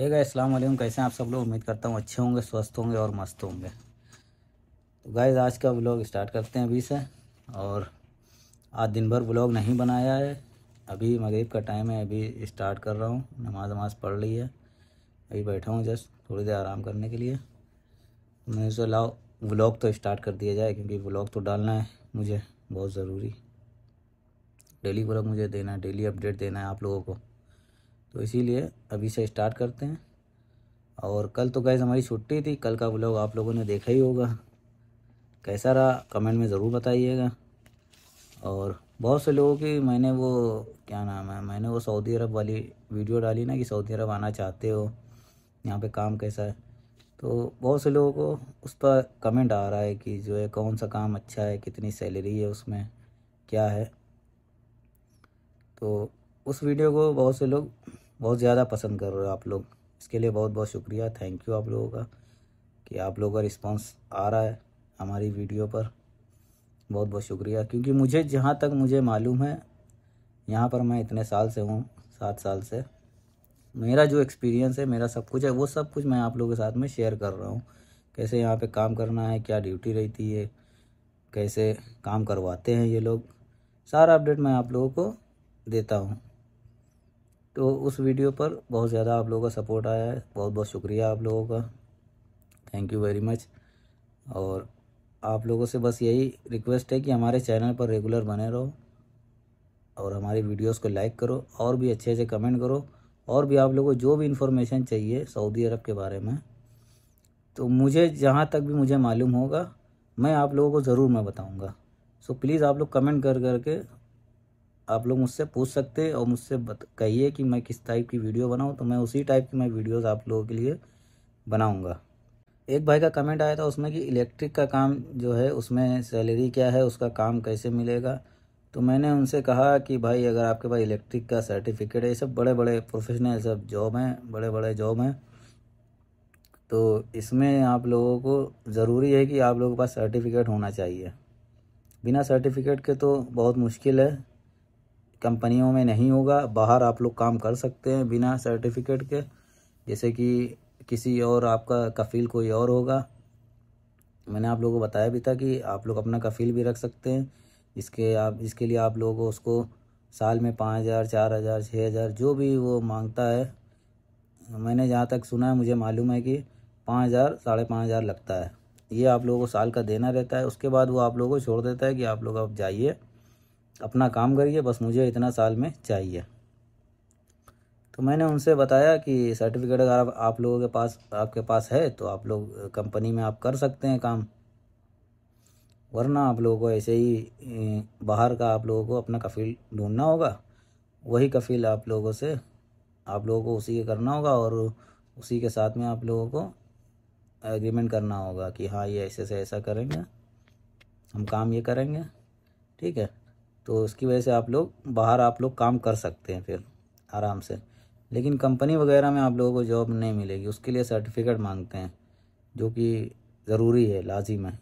एक गाइस अस्सलाम वालेकुम कैसे हैं आप सब लोग उम्मीद करता हूँ अच्छे होंगे स्वस्थ होंगे और मस्त होंगे तो गाइज़ आज का ब्लॉग स्टार्ट करते हैं अभी से और आज दिन भर ब्लॉग नहीं बनाया है अभी मगरब का टाइम है अभी स्टार्ट कर रहा हूँ नमाज वमाज़ पढ़ ली है अभी बैठा हूँ जस्ट थोड़ी देर आराम करने के लिए मैंने सो लाओ ब्लॉग तो स्टार्ट कर दिया जाए क्योंकि ब्लॉग तो डालना है मुझे बहुत ज़रूरी डेली ब्लॉग मुझे देना है डेली अपडेट देना है आप लोगों को तो इसीलिए अभी से स्टार्ट करते हैं और कल तो गैस हमारी छुट्टी थी कल का ब्लॉग आप लोगों ने देखा ही होगा कैसा रहा कमेंट में ज़रूर बताइएगा और बहुत से लोगों की मैंने वो क्या नाम है मैंने वो सऊदी अरब वाली वीडियो डाली ना कि सऊदी अरब आना चाहते हो यहाँ पे काम कैसा है तो बहुत से लोगों को उस पर कमेंट आ रहा है कि जो है कौन सा काम अच्छा है कितनी सैलरी है उसमें क्या है तो उस वीडियो को बहुत से लोग बहुत ज़्यादा पसंद कर रहे हो आप लोग इसके लिए बहुत बहुत शुक्रिया थैंक यू आप लोगों का कि आप लोगों का रिस्पांस आ रहा है हमारी वीडियो पर बहुत बहुत शुक्रिया क्योंकि मुझे जहाँ तक मुझे मालूम है यहाँ पर मैं इतने साल से हूँ सात साल से मेरा जो एक्सपीरियंस है मेरा सब कुछ है वो सब कुछ मैं आप लोगों के साथ में शेयर कर रहा हूँ कैसे यहाँ पर काम करना है क्या ड्यूटी रहती है कैसे काम करवाते हैं ये लोग सारा अपडेट मैं आप लोगों को देता हूँ तो उस वीडियो पर बहुत ज़्यादा आप लोगों का सपोर्ट आया है बहुत बहुत शुक्रिया आप लोगों का थैंक यू वेरी मच और आप लोगों से बस यही रिक्वेस्ट है कि हमारे चैनल पर रेगुलर बने रहो और हमारी वीडियोस को लाइक करो और भी अच्छे अच्छे कमेंट करो और भी आप लोगों को जो भी इन्फॉर्मेशन चाहिए सऊदी अरब के बारे में तो मुझे जहाँ तक भी मुझे मालूम होगा मैं आप लोगों को ज़रूर मैं बताऊँगा सो प्लीज़ आप लोग कमेंट कर करके आप लोग मुझसे पूछ सकते हैं और मुझसे कहिए कि मैं किस टाइप की वीडियो बनाऊँ तो मैं उसी टाइप की मैं वीडियोस आप लोगों के लिए बनाऊँगा एक भाई का कमेंट आया था उसमें कि इलेक्ट्रिक का काम जो है उसमें सैलरी क्या है उसका काम कैसे मिलेगा तो मैंने उनसे कहा कि भाई अगर आपके पास इलेक्ट्रिक का सर्टिफिकेट है ये सब बड़े बड़े प्रोफेशनल सब जॉब हैं बड़े बड़े जॉब हैं तो इसमें आप लोगों को ज़रूरी है कि आप लोगों के पास सर्टिफिकेट होना चाहिए बिना सर्टिफिकेट के तो बहुत मुश्किल है कंपनियों में नहीं होगा बाहर आप लोग काम कर सकते हैं बिना सर्टिफिकेट के जैसे कि किसी और आपका कफ़ील कोई और होगा मैंने आप लोगों को बताया भी था कि आप लोग अपना कफ़ील भी रख सकते हैं इसके आप इसके लिए आप लोगों को उसको साल में पाँच हज़ार चार हज़ार छः हज़ार जो भी वो मांगता है मैंने जहाँ तक सुना है मुझे मालूम है कि पाँच हज़ार साढ़े पाँच हज़ार लगता है ये आप लोगों को साल का देना रहता है उसके बाद वो आप लोगों को छोड़ देता है कि आप लोग अब जाइए अपना काम करिए बस मुझे इतना साल में चाहिए तो मैंने उनसे बताया कि सर्टिफिकेट अगर आप, लोगों के पास आपके पास है तो आप लोग कंपनी में आप कर सकते हैं काम वरना आप लोगों को ऐसे ही बाहर का आप लोगों को अपना कफील ढूंढना होगा वही कफील आप लोगों से आप लोगों को उसी के करना होगा और उसी के साथ में आप लोगों को एग्रीमेंट करना होगा कि हाँ ये ऐसे से ऐसा करेंगे हम काम ये करेंगे ठीक है तो उसकी वजह से आप लोग बाहर आप लोग काम कर सकते हैं फिर आराम से लेकिन कंपनी वगैरह में आप लोगों को जॉब नहीं मिलेगी उसके लिए सर्टिफिकेट मांगते हैं जो कि ज़रूरी है लाजिम है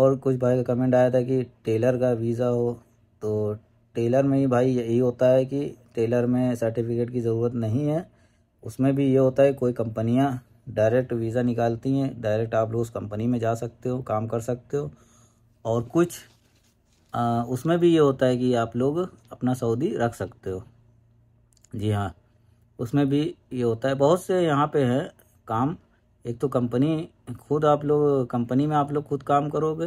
और कुछ भाई का कमेंट आया था कि टेलर का वीज़ा हो तो टेलर में ही भाई यही होता है कि टेलर में सर्टिफिकेट की ज़रूरत नहीं है उसमें भी ये होता है कोई कंपनियाँ डायरेक्ट वीज़ा निकालती हैं डायरेक्ट आप लोग उस कंपनी में जा सकते हो काम कर सकते हो और कुछ आ, उसमें भी ये होता है कि आप लोग अपना सऊदी रख सकते हो जी हाँ उसमें भी ये होता है बहुत से यहाँ पे हैं काम एक तो कंपनी खुद आप लोग कंपनी में आप लोग खुद काम करोगे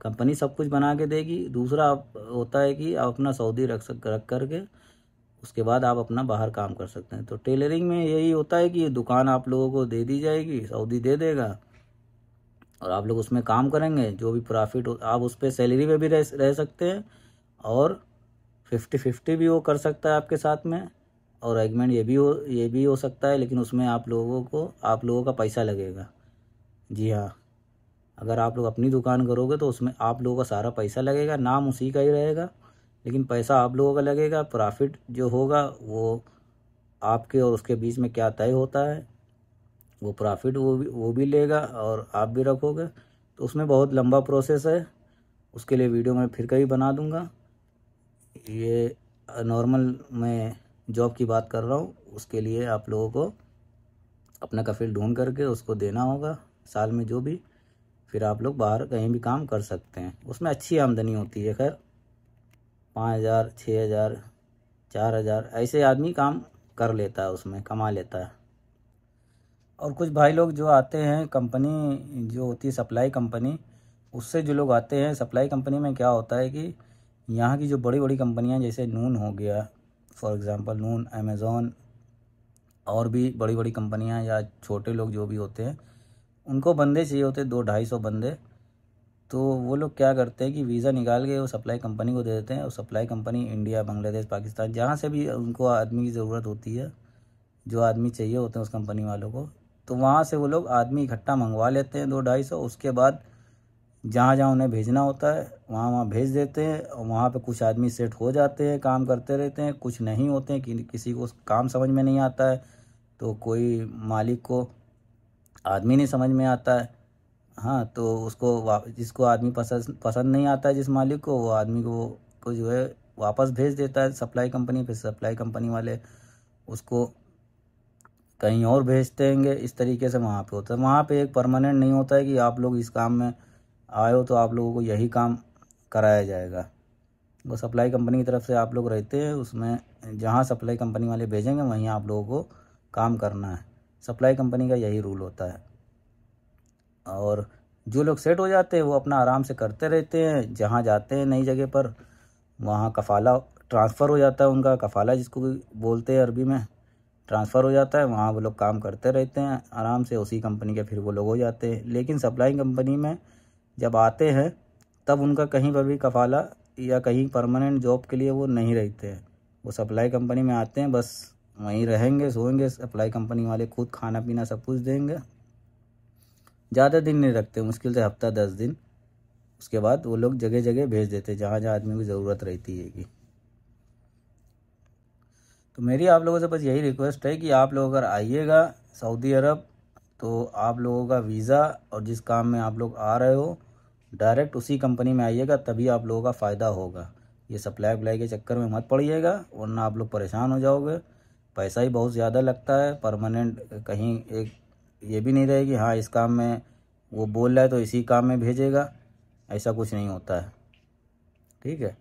कंपनी सब कुछ बना के देगी दूसरा आप होता है कि आप अपना सऊदी रख सक रख करके उसके बाद आप अपना बाहर काम कर सकते हैं तो टेलरिंग में यही होता है कि दुकान आप लोगों को दे दी जाएगी सऊदी दे देगा और आप लोग उसमें काम करेंगे जो भी प्रॉफिट आप उस पर सैलरी पे भी रह रह सकते हैं और फिफ्टी फिफ्टी भी वो कर सकता है आपके साथ में और एग्रीमेंट ये भी हो ये भी हो सकता है लेकिन उसमें आप लोगों को आप लोगों का पैसा लगेगा जी हाँ अगर आप लोग अपनी दुकान करोगे तो उसमें आप लोगों का सारा पैसा लगेगा नाम उसी का ही रहेगा लेकिन पैसा आप लोगों का लगेगा प्रॉफिट जो होगा वो आपके और उसके बीच में क्या तय होता है वो प्रॉफिट वो भी वो भी लेगा और आप भी रखोगे तो उसमें बहुत लंबा प्रोसेस है उसके लिए वीडियो मैं फिर कभी बना दूँगा ये नॉर्मल मैं जॉब की बात कर रहा हूँ उसके लिए आप लोगों को अपना कफिल ढूंढ करके उसको देना होगा साल में जो भी फिर आप लोग बाहर कहीं भी काम कर सकते हैं उसमें अच्छी आमदनी होती है खैर पाँच हज़ार छः हज़ार चार हज़ार ऐसे आदमी काम कर लेता है उसमें कमा लेता है और कुछ भाई लोग जो आते हैं कंपनी जो होती है सप्लाई कंपनी उससे जो लोग आते हैं सप्लाई कंपनी में क्या होता है कि यहाँ की जो बड़ी बड़ी कंपनियाँ जैसे नून हो गया फॉर एग्ज़ाम्पल नून अमेज़ोन और भी बड़ी बड़ी कंपनियाँ या छोटे लोग जो भी होते हैं उनको बंदे चाहिए होते दो ढाई सौ बंदे तो वो लोग क्या करते हैं कि वीज़ा निकाल के वो सप्लाई कंपनी को दे देते हैं और supply company India Bangladesh Pakistan जहाँ से भी उनको आदमी की ज़रूरत होती है जो आदमी चाहिए होते हैं उस कंपनी वालों को तो वहाँ से वो लोग आदमी इकट्ठा मंगवा लेते हैं दो ढाई सौ उसके बाद जहाँ जहाँ उन्हें भेजना होता है वहाँ वहाँ भेज देते हैं और वहाँ पर कुछ आदमी सेट हो जाते हैं काम करते रहते हैं कुछ नहीं होते हैं कि किसी को काम समझ में नहीं आता है तो कोई मालिक को आदमी नहीं समझ में आता है हाँ तो उसको जिसको आदमी पसंद पसंद नहीं आता है जिस मालिक को वो आदमी को को जो है वापस भेज देता है सप्लाई कंपनी फिर सप्लाई कंपनी वाले उसको कहीं और भेजते होंगे इस तरीके से वहाँ पे होता है वहाँ पे एक परमानेंट नहीं होता है कि आप लोग इस काम में आए हो तो आप लोगों को यही काम कराया जाएगा वो सप्लाई कंपनी की तरफ से आप लोग रहते हैं उसमें जहाँ सप्लाई कंपनी वाले भेजेंगे वहीं आप लोगों को काम करना है सप्लाई कंपनी का यही रूल होता है और जो लोग सेट हो जाते हैं वो अपना आराम से करते रहते हैं जहाँ जाते हैं नई जगह पर वहाँ कफाला ट्रांसफ़र हो जाता है उनका कफाला जिसको बोलते हैं अरबी में ट्रांसफ़र हो जाता है वहाँ वो लोग काम करते रहते हैं आराम से उसी कंपनी के फिर वो लोग हो जाते हैं लेकिन सप्लाई कंपनी में जब आते हैं तब उनका कहीं पर भी कफाला या कहीं परमानेंट जॉब के लिए वो नहीं रहते हैं वो सप्लाई कंपनी में आते हैं बस वहीं रहेंगे सोएंगे सप्लाई कंपनी वाले खुद खाना पीना सब कुछ देंगे ज़्यादा दिन नहीं रखते मुश्किल से हफ्ता दस दिन उसके बाद वो लोग जगह जगह भेज देते हैं जहाँ जहाँ आदमी को ज़रूरत रहती है कि तो मेरी आप लोगों से बस यही रिक्वेस्ट है कि आप लोग अगर आइएगा सऊदी अरब तो आप लोगों का वीज़ा और जिस काम में आप लोग आ रहे हो डायरेक्ट उसी कंपनी में आइएगा तभी आप लोगों का फ़ायदा होगा ये सप्लाई अप्लाई के चक्कर में मत पड़िएगा वरना आप लोग परेशान हो जाओगे पैसा ही बहुत ज़्यादा लगता है परमानेंट कहीं एक ये भी नहीं रहेगी हाँ इस काम में वो बोल रहा है तो इसी काम में भेजेगा ऐसा कुछ नहीं होता है ठीक है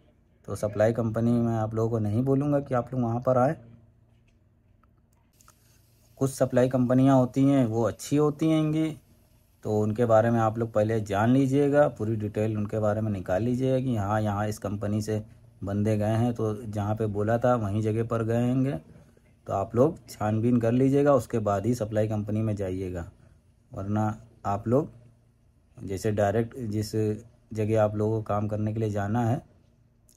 तो सप्लाई कंपनी में आप लोगों को नहीं बोलूँगा कि आप लोग वहाँ पर आए कुछ सप्लाई कंपनियाँ होती हैं वो अच्छी होती हैंगी तो उनके बारे में आप लोग पहले जान लीजिएगा पूरी डिटेल उनके बारे में निकाल लीजिएगा कि हाँ यहाँ इस कंपनी से बंदे गए हैं तो जहाँ पे बोला था वहीं जगह पर गए होंगे तो आप लोग छानबीन कर लीजिएगा उसके बाद ही सप्लाई कंपनी में जाइएगा वरना आप लोग जैसे डायरेक्ट जिस जगह आप लोगों को काम करने के लिए जाना है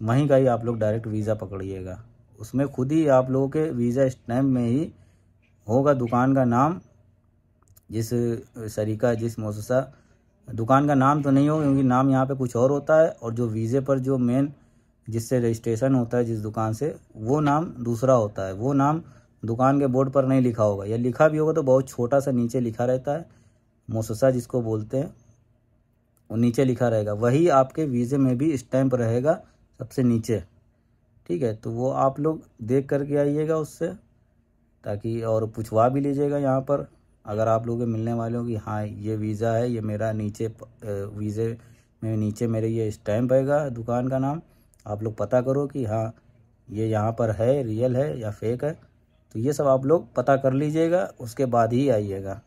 वहीं का ही आप लोग डायरेक्ट वीज़ा पकड़िएगा उसमें खुद ही आप लोगों के वीज़ा स्टैम्प में ही होगा दुकान का नाम जिस सरीका जिस मोसा दुकान का नाम तो नहीं होगा क्योंकि नाम यहाँ पे कुछ और होता है और जो वीज़े पर जो मेन जिससे रजिस्ट्रेशन होता है जिस दुकान से वो नाम दूसरा होता है वो नाम दुकान के बोर्ड पर नहीं लिखा होगा या लिखा भी होगा तो बहुत छोटा सा नीचे लिखा रहता है मोससा जिसको बोलते हैं वो नीचे लिखा रहेगा वही आपके वीज़े में भी स्टैम्प रहेगा सबसे नीचे ठीक है तो वो आप लोग देख करके आइएगा उससे ताकि और पूछवा भी लीजिएगा यहाँ पर अगर आप लोग मिलने वाले हो कि हाँ ये वीज़ा है ये मेरा नीचे वीज़े में नीचे मेरे ये स्टैम्प आएगा दुकान का नाम आप लोग पता करो कि हाँ ये यहाँ पर है रियल है या फेक है तो ये सब आप लोग पता कर लीजिएगा उसके बाद ही आइएगा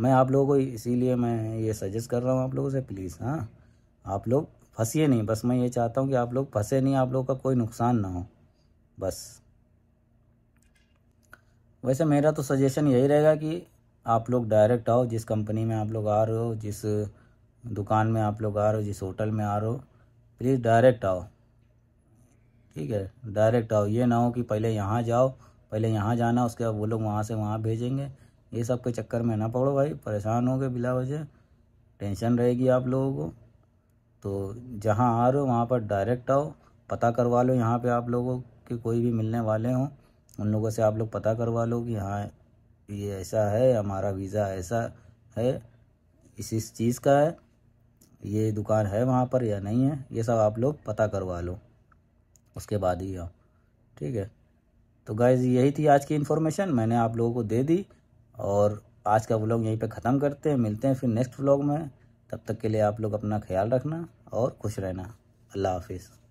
मैं आप लोगों को इसीलिए मैं ये सजेस्ट कर रहा हूँ आप लोगों से प्लीज़ हाँ आप लोग फंसिए नहीं बस मैं ये चाहता हूँ कि आप लोग फंसे नहीं आप लोगों का कोई नुकसान ना हो बस वैसे मेरा तो सजेशन यही रहेगा कि आप लोग डायरेक्ट आओ जिस कंपनी में आप लोग आ रहे हो जिस दुकान में आप लोग आ रहे हो जिस होटल में आ रहे हो प्लीज़ डायरेक्ट आओ ठीक है डायरेक्ट आओ ये ना हो कि पहले यहाँ जाओ पहले यहाँ जाना उसके बाद वो लोग वहाँ से वहाँ भेजेंगे ये सब के चक्कर में ना पड़ो भाई परेशान हो गए बिला वजह टेंशन रहेगी आप लोगों को तो जहाँ आ रहे हो वहाँ पर डायरेक्ट आओ पता करवा लो यहाँ पे आप लोगों के कोई भी मिलने वाले हों उन लोगों से आप लोग पता करवा लो कि हाँ ये ऐसा है हमारा वीज़ा ऐसा है इस इस चीज़ का है ये दुकान है वहाँ पर या नहीं है ये सब आप लोग पता करवा लो उसके बाद ही आओ ठीक है तो गाइज़ यही थी आज की इन्फॉर्मेशन मैंने आप लोगों को दे दी और आज का व्लॉग यहीं पे ख़त्म करते हैं मिलते हैं फिर नेक्स्ट व्लॉग में तब तक के लिए आप लोग अपना ख्याल रखना और खुश रहना अल्लाह हाफिज़